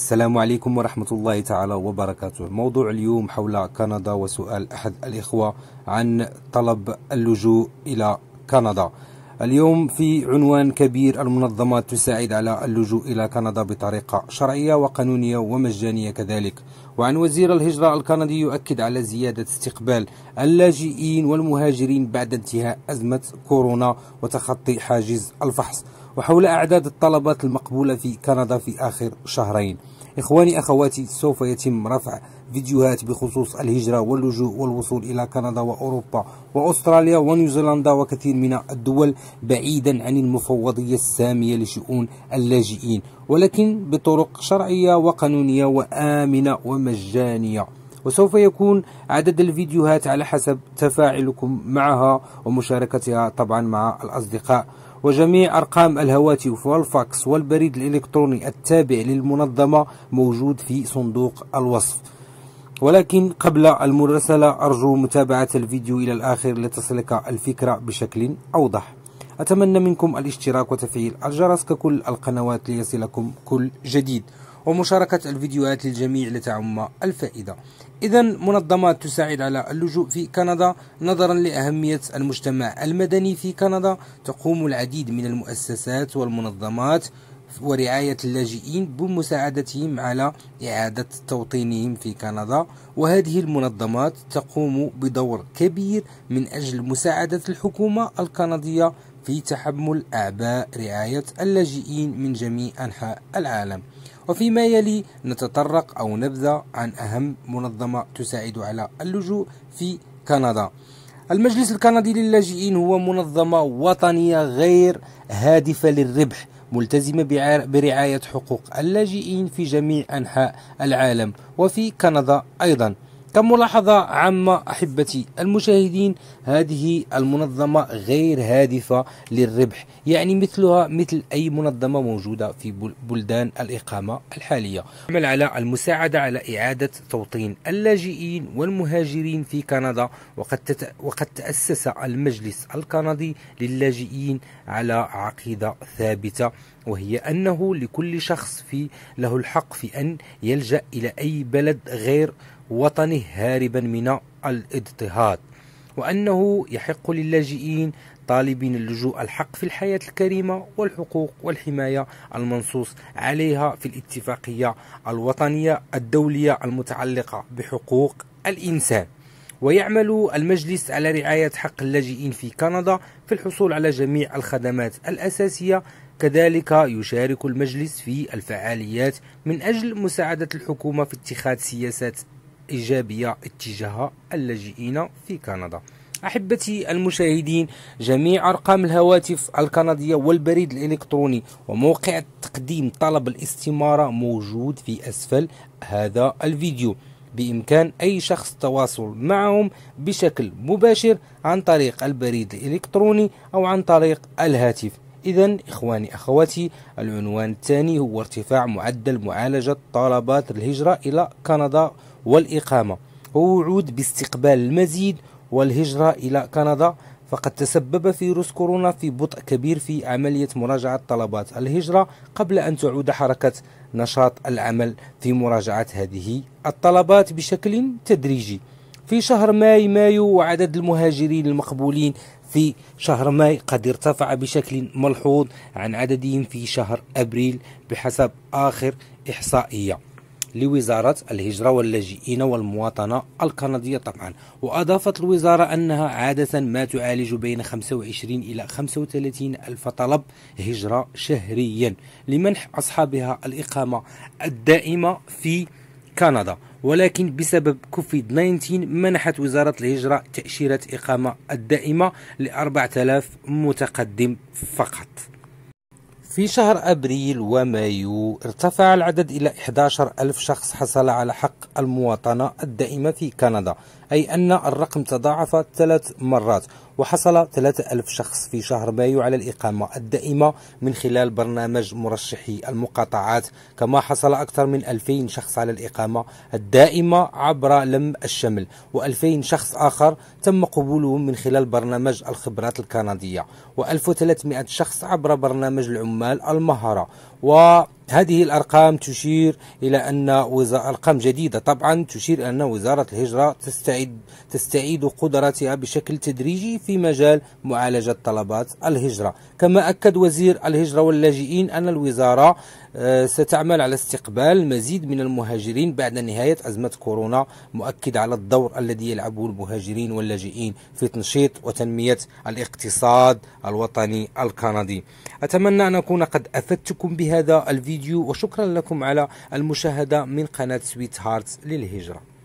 السلام عليكم ورحمة الله تعالى وبركاته موضوع اليوم حول كندا وسؤال أحد الإخوة عن طلب اللجوء إلى كندا اليوم في عنوان كبير المنظمات تساعد على اللجوء إلى كندا بطريقة شرعية وقانونية ومجانية كذلك وعن وزير الهجرة الكندي يؤكد على زيادة استقبال اللاجئين والمهاجرين بعد انتهاء أزمة كورونا وتخطي حاجز الفحص وحول أعداد الطلبات المقبولة في كندا في آخر شهرين إخواني أخواتي سوف يتم رفع فيديوهات بخصوص الهجرة واللجوء والوصول إلى كندا وأوروبا وأستراليا ونيوزيلندا وكثير من الدول بعيدا عن المفوضية السامية لشؤون اللاجئين ولكن بطرق شرعية وقانونية وآمنة ومجانية وسوف يكون عدد الفيديوهات على حسب تفاعلكم معها ومشاركتها طبعا مع الأصدقاء وجميع أرقام الهواتف والفاكس والبريد الإلكتروني التابع للمنظمة موجود في صندوق الوصف ولكن قبل المراسلة أرجو متابعة الفيديو إلى الآخر لتصلك الفكرة بشكل أوضح أتمنى منكم الاشتراك وتفعيل الجرس ككل القنوات ليصلكم كل جديد ومشاركة الفيديوهات للجميع لتعم الفائدة إذا منظمات تساعد على اللجوء في كندا نظرا لأهمية المجتمع المدني في كندا تقوم العديد من المؤسسات والمنظمات ورعاية اللاجئين بمساعدتهم على إعادة توطينهم في كندا وهذه المنظمات تقوم بدور كبير من أجل مساعدة الحكومة الكندية في تحمل أعباء رعاية اللاجئين من جميع أنحاء العالم وفيما يلي نتطرق أو نبذة عن أهم منظمة تساعد على اللجوء في كندا المجلس الكندي للاجئين هو منظمة وطنية غير هادفة للربح ملتزمة برعاية حقوق اللاجئين في جميع أنحاء العالم وفي كندا أيضا كملاحظة عامة أحبتي المشاهدين هذه المنظمة غير هادفة للربح يعني مثلها مثل أي منظمة موجودة في بلدان الإقامة الحالية تعمل على المساعدة على إعادة توطين اللاجئين والمهاجرين في كندا وقد, تت... وقد تأسس المجلس الكندي للاجئين على عقيدة ثابتة وهي أنه لكل شخص في له الحق في أن يلجأ إلى أي بلد غير وطنه هاربا من الاضطهاد وأنه يحق للاجئين طالبين اللجوء الحق في الحياة الكريمة والحقوق والحماية المنصوص عليها في الاتفاقية الوطنية الدولية المتعلقة بحقوق الإنسان ويعمل المجلس على رعاية حق اللاجئين في كندا في الحصول على جميع الخدمات الأساسية كذلك يشارك المجلس في الفعاليات من أجل مساعدة الحكومة في اتخاذ سياسات إيجابية اتجاه اللاجئين في كندا أحبتي المشاهدين جميع أرقام الهواتف الكندية والبريد الإلكتروني وموقع تقديم طلب الاستمارة موجود في أسفل هذا الفيديو بإمكان أي شخص التواصل معهم بشكل مباشر عن طريق البريد الإلكتروني أو عن طريق الهاتف إذا إخواني أخواتي العنوان الثاني هو ارتفاع معدل معالجة طلبات الهجرة إلى كندا والإقامة ووعود باستقبال المزيد والهجرة إلى كندا فقد تسبب فيروس كورونا في بطء كبير في عملية مراجعة طلبات الهجرة قبل أن تعود حركة نشاط العمل في مراجعة هذه الطلبات بشكل تدريجي في شهر ماي مايو وعدد المهاجرين المقبولين في شهر ماي قد ارتفع بشكل ملحوظ عن عددهم في شهر أبريل بحسب آخر إحصائية لوزارة الهجرة واللاجئين والمواطنة الكندية طبعا وأضافت الوزارة أنها عادة ما تعالج بين 25 إلى 35 ألف طلب هجرة شهريا لمنح أصحابها الإقامة الدائمة في كندا ولكن بسبب كوفيد 19 منحت وزارة الهجرة تأشيرة إقامة الدائمة ل 4000 متقدم فقط في شهر أبريل ومايو ارتفع العدد إلى 11 ألف شخص حصل على حق المواطنة الدائمة في كندا أي أن الرقم تضاعف ثلاث مرات وحصل 3000 شخص في شهر مايو على الإقامة الدائمة من خلال برنامج مرشحي المقاطعات كما حصل أكثر من 2000 شخص على الإقامة الدائمة عبر لم الشمل و2000 شخص آخر تم قبولهم من خلال برنامج الخبرات الكندية و1300 شخص عبر برنامج العمال المهرة و هذه الأرقام تشير إلى أن وزارة أرقام جديدة طبعا تشير إلى أن وزارة الهجرة تستعد تستعيد قدراتها بشكل تدريجي في مجال معالجة طلبات الهجرة كما أكد وزير الهجرة واللاجئين أن الوزارة آه، ستعمل على استقبال مزيد من المهاجرين بعد نهاية أزمة كورونا مؤكد على الدور الذي يلعبه المهاجرين واللاجئين في تنشيط وتنمية الاقتصاد الوطني الكندي أتمنى أن أكون قد أفدتكم بهذا الفيديو الفيديو وشكرا لكم على المشاهدة من قناة سويت هارت للهجرة